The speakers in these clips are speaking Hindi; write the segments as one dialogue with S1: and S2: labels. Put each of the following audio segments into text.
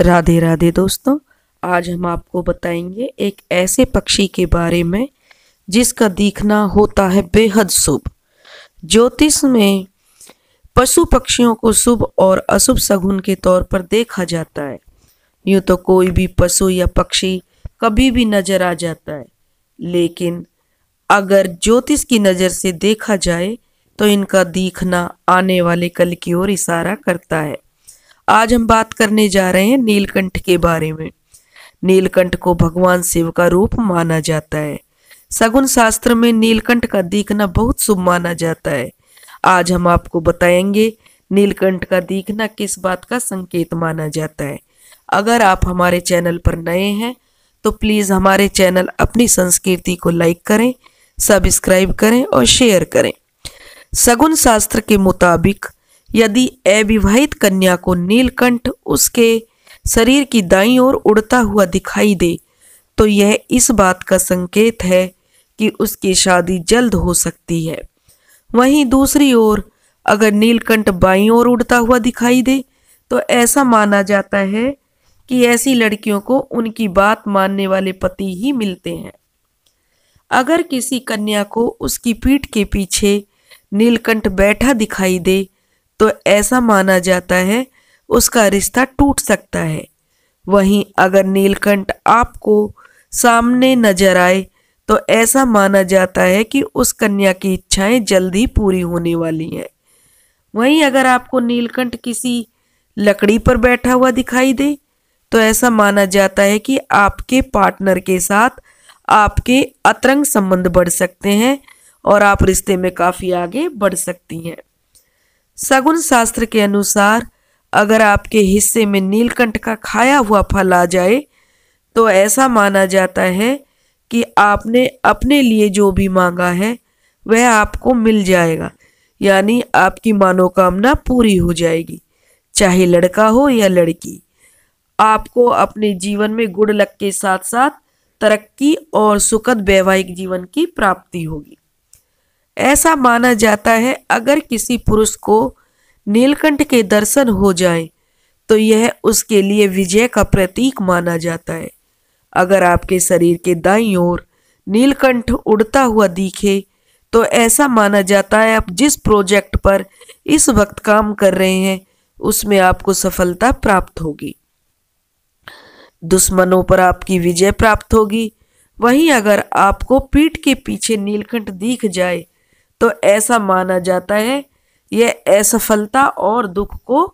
S1: राधे राधे दोस्तों आज हम आपको बताएंगे एक ऐसे पक्षी के बारे में जिसका दिखना होता है बेहद शुभ ज्योतिष में पशु पक्षियों को शुभ और अशुभ सगुन के तौर पर देखा जाता है यूँ तो कोई भी पशु या पक्षी कभी भी नजर आ जाता है लेकिन अगर ज्योतिष की नज़र से देखा जाए तो इनका दिखना आने वाले कल की ओर इशारा करता है आज हम बात करने जा रहे हैं नीलकंठ के बारे में नीलकंठ को भगवान शिव का रूप माना जाता है सगुन शास्त्र में नीलकंठ का दिखना बहुत शुभ माना जाता है आज हम आपको बताएंगे नीलकंठ का दिखना किस बात का संकेत माना जाता है अगर आप हमारे चैनल पर नए हैं तो प्लीज़ हमारे चैनल अपनी संस्कृति को लाइक करें सब्सक्राइब करें और शेयर करें सगुन शास्त्र के मुताबिक यदि अविवाहित कन्या को नीलकंठ उसके शरीर की दाई ओर उड़ता हुआ दिखाई दे तो यह इस बात का संकेत है कि उसकी शादी जल्द हो सकती है वहीं दूसरी ओर अगर नीलकंठ बाई ओर उड़ता हुआ दिखाई दे तो ऐसा माना जाता है कि ऐसी लड़कियों को उनकी बात मानने वाले पति ही मिलते हैं अगर किसी कन्या को उसकी पीठ के पीछे नीलकंठ बैठा दिखाई दे तो ऐसा माना जाता है उसका रिश्ता टूट सकता है वहीं अगर नीलकंठ आपको सामने नजर आए तो ऐसा माना जाता है कि उस कन्या की इच्छाएं जल्दी पूरी होने वाली हैं वहीं अगर आपको नीलकंठ किसी लकड़ी पर बैठा हुआ दिखाई दे तो ऐसा माना जाता है कि आपके पार्टनर के साथ आपके अतरंग संबंध बढ़ सकते हैं और आप रिश्ते में काफ़ी आगे बढ़ सकती हैं सगुन शास्त्र के अनुसार अगर आपके हिस्से में नीलकंठ का खाया हुआ फल आ जाए तो ऐसा माना जाता है कि आपने अपने लिए जो भी मांगा है वह आपको मिल जाएगा यानी आपकी मनोकामना पूरी हो जाएगी चाहे लड़का हो या लड़की आपको अपने जीवन में गुड लक के साथ साथ तरक्की और सुखद वैवाहिक जीवन की प्राप्ति होगी ऐसा माना जाता है अगर किसी पुरुष को नीलकंठ के दर्शन हो जाए तो यह उसके लिए विजय का प्रतीक माना जाता है अगर आपके शरीर के दाई ओर नीलकंठ उड़ता हुआ दिखे तो ऐसा माना जाता है आप जिस प्रोजेक्ट पर इस वक्त काम कर रहे हैं उसमें आपको सफलता प्राप्त होगी दुश्मनों पर आपकी विजय प्राप्त होगी वहीं अगर आपको पीठ के पीछे नीलकंठ दिख जाए तो ऐसा माना जाता है यह असफलता और दुख को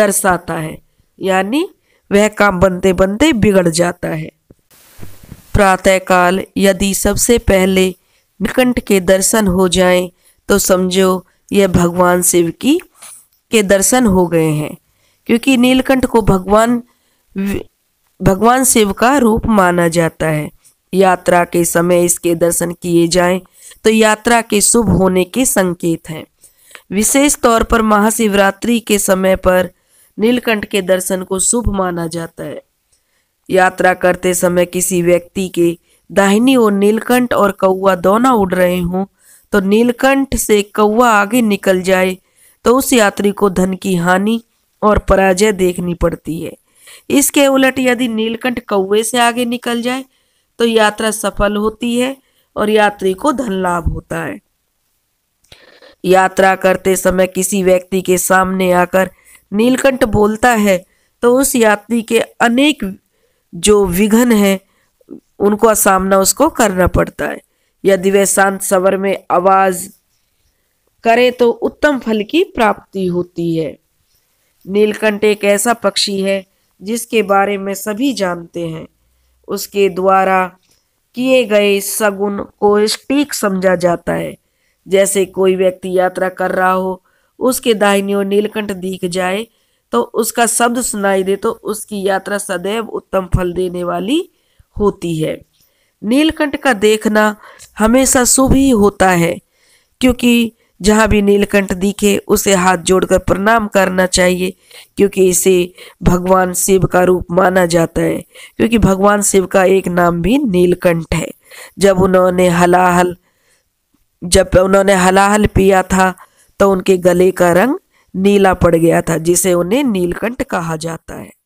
S1: दर्शाता है यानी वह काम बनते बनते बिगड़ जाता है प्रातःकाल यदि सबसे पहले निकंठ के दर्शन हो जाएं तो समझो यह भगवान शिव की के दर्शन हो गए हैं क्योंकि नीलकंठ को भगवान भगवान शिव का रूप माना जाता है यात्रा के समय इसके दर्शन किए जाएं तो यात्रा के शुभ होने के संकेत हैं विशेष तौर पर महाशिवरात्रि के समय पर नीलकंठ के दर्शन को शुभ माना जाता है यात्रा करते समय किसी व्यक्ति के दाहिनी ओर नीलकंठ और कौआ दोनों उड़ रहे हों तो नीलकंठ से कौआ आगे निकल जाए तो उस यात्री को धन की हानि और पराजय देखनी पड़ती है इसके उलट यदि नीलकंठ कौए से आगे निकल जाए तो यात्रा सफल होती है और यात्री को धन लाभ होता है यात्रा करते समय किसी व्यक्ति के सामने आकर नीलकंठ बोलता है तो उस यात्री के अनेक जो विघन है उनको सामना उसको करना पड़ता है यदि वह शांत सवर में आवाज करे तो उत्तम फल की प्राप्ति होती है नीलकंठ एक ऐसा पक्षी है जिसके बारे में सभी जानते हैं उसके द्वारा किए गए सगुन को स्टीक समझा जाता है जैसे कोई व्यक्ति यात्रा कर रहा हो उसके दाहिनी ओर नीलकंठ दिख जाए तो उसका शब्द सुनाई दे तो उसकी यात्रा सदैव उत्तम फल देने वाली होती है नीलकंठ का देखना हमेशा शुभ ही होता है क्योंकि जहाँ भी नीलकंठ दिखे उसे हाथ जोड़कर प्रणाम करना चाहिए क्योंकि इसे भगवान शिव का रूप माना जाता है क्योंकि भगवान शिव का एक नाम भी नीलकंठ है जब उन्होंने हलाहल जब उन्होंने हलाहल पिया था तो उनके गले का रंग नीला पड़ गया था जिसे उन्हें नीलकंठ कहा जाता है